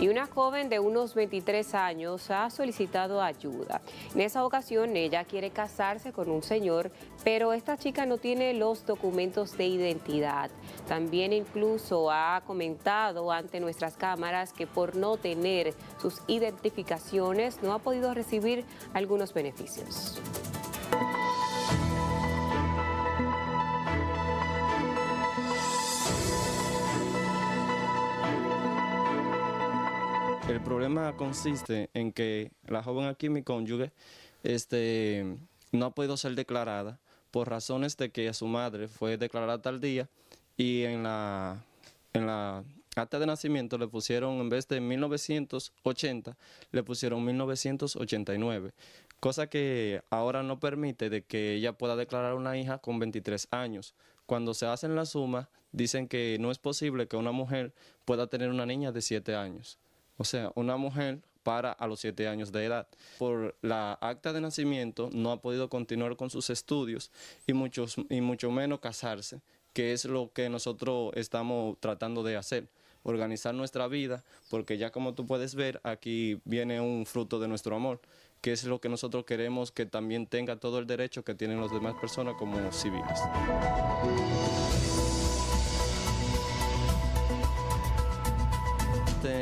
y una joven de unos 23 años ha solicitado ayuda. En esa ocasión ella quiere casarse con un señor, pero esta chica no tiene los documentos de identidad. También incluso ha comentado ante nuestras cámaras que por no tener sus identificaciones no ha podido recibir algunos beneficios. El problema consiste en que la joven aquí, mi cónyuge, este, no ha podido ser declarada por razones de que su madre fue declarada tal día y en la, en la acta de nacimiento le pusieron, en vez de 1980, le pusieron 1989, cosa que ahora no permite de que ella pueda declarar una hija con 23 años. Cuando se hacen la suma, dicen que no es posible que una mujer pueda tener una niña de 7 años. O sea, una mujer para a los siete años de edad. Por la acta de nacimiento no ha podido continuar con sus estudios y, muchos, y mucho menos casarse, que es lo que nosotros estamos tratando de hacer organizar nuestra vida, porque ya como tú puedes ver, aquí viene un fruto de nuestro amor, que es lo que nosotros queremos que también tenga todo el derecho que tienen las demás personas como civiles.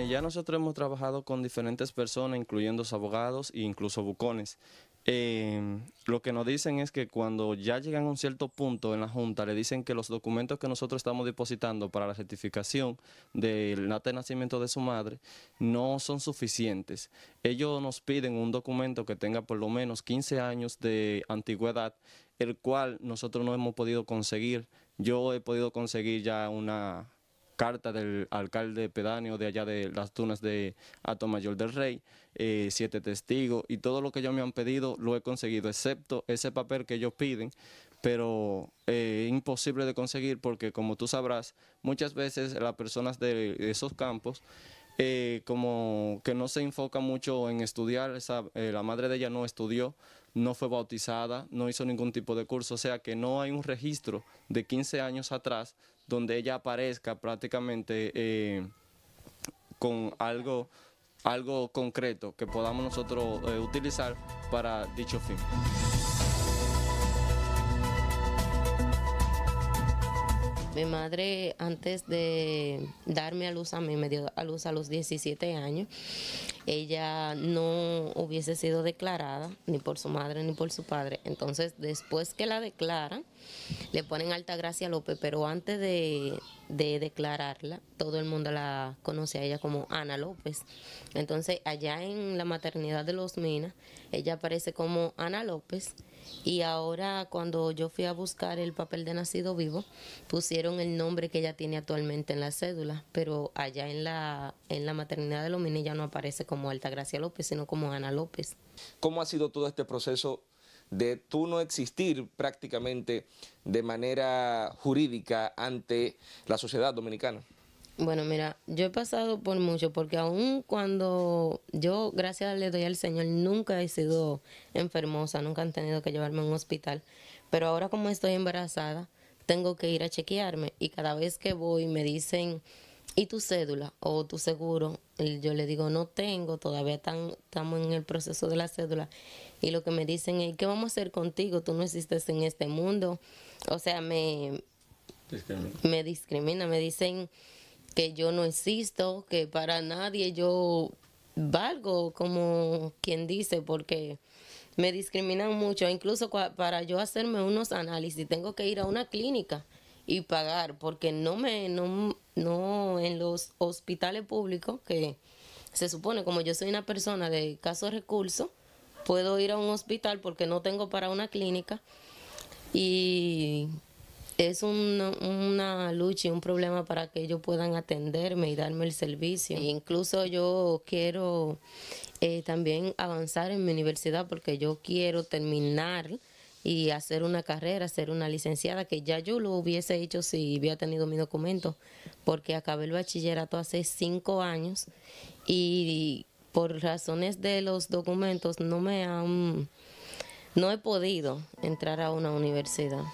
ya nosotros hemos trabajado con diferentes personas, incluyendo abogados e incluso bucones. Em, lo que nos dicen es que cuando ya llegan a un cierto punto en la Junta, le dicen que los documentos que nosotros estamos depositando para la certificación del de nacimiento de su madre no son suficientes. Ellos nos piden un documento que tenga por lo menos 15 años de antigüedad, el cual nosotros no hemos podido conseguir. Yo he podido conseguir ya una carta del alcalde pedáneo de allá de las tunas de Ato Mayor del Rey, eh, siete testigos y todo lo que ellos me han pedido lo he conseguido, excepto ese papel que ellos piden, pero eh, imposible de conseguir porque como tú sabrás, muchas veces las personas de, esos campos eh, como que no se enfoca mucho en estudiar, la madre de ella no estudió, no fue bautizada, no hizo ningún tipo de curso, o sea que no hay un registro de 15 años atrás donde ella aparezca prácticamente eh, con algo, algo concreto que podamos nosotros eh, utilizar para dicho fin. Mi madre, antes de darme a luz a mí, me dio a luz a los 17 años. Ella no hubiese sido declarada ni por su madre ni por su padre. Entonces, después que la declaran, le ponen alta gracia a López, pero antes de, de declararla, todo el mundo la conoce a ella como Ana López. Entonces, allá en la maternidad de los Minas, ella aparece como Ana López y ahora cuando yo fui a buscar el papel de nacido vivo, pusieron el nombre que ella tiene actualmente en la cédula, pero allá en la, en la maternidad de Lomini ya no aparece como Altagracia López, sino como Ana López. ¿Cómo ha sido todo este proceso de tú no existir prácticamente de manera jurídica ante la sociedad dominicana? Bueno, mira, yo he pasado por mucho porque aún cuando yo, gracias le doy al Señor, nunca he sido enfermosa, nunca han tenido que llevarme a un hospital, pero ahora como estoy embarazada, tengo que ir a chequearme y cada vez que voy me dicen, ¿y tu cédula o tu seguro? Y yo le digo, no tengo, todavía estamos en el proceso de la cédula. Y lo que me dicen es, ¿qué vamos a hacer contigo? Tú no existes en este mundo. O sea, me, me discrimina, me dicen que yo no existo, que para nadie yo valgo, como quien dice, porque me discriminan mucho. Incluso para yo hacerme unos análisis tengo que ir a una clínica y pagar, porque no me, no, no en los hospitales públicos, que se supone como yo soy una persona de caso recurso, puedo ir a un hospital porque no tengo para una clínica. Y es una lucha y un problema para que ellos puedan atenderme y darme el servicio. incluso yo quiero eh, también avanzar en mi universidad porque yo quiero terminar y hacer una carrera, ser una licenciada, que ya yo lo hubiese hecho si hubiera tenido mi documento, porque acabé el bachillerato hace cinco años y por razones de los documentos no me han, no he podido entrar a una universidad.